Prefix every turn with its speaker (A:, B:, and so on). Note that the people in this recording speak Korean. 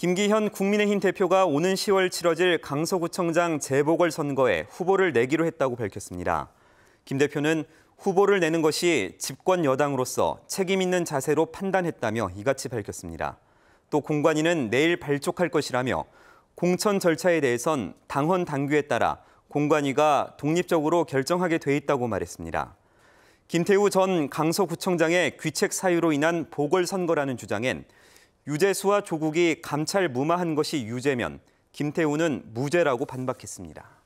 A: 김기현 국민의힘 대표가 오는 10월 치러질 강서구청장 재보궐선거에 후보를 내기로 했다고 밝혔습니다. 김 대표는 후보를 내는 것이 집권 여당으로서 책임 있는 자세로 판단했다며 이같이 밝혔습니다. 또 공관위는 내일 발족할 것이라며 공천 절차에 대해선 당헌 당규에 따라 공관위가 독립적으로 결정하게 돼 있다고 말했습니다. 김태우 전 강서구청장의 귀책 사유로 인한 보궐선거라는 주장엔 유재수와 조국이 감찰 무마한 것이 유죄면 김태우는 무죄라고 반박했습니다.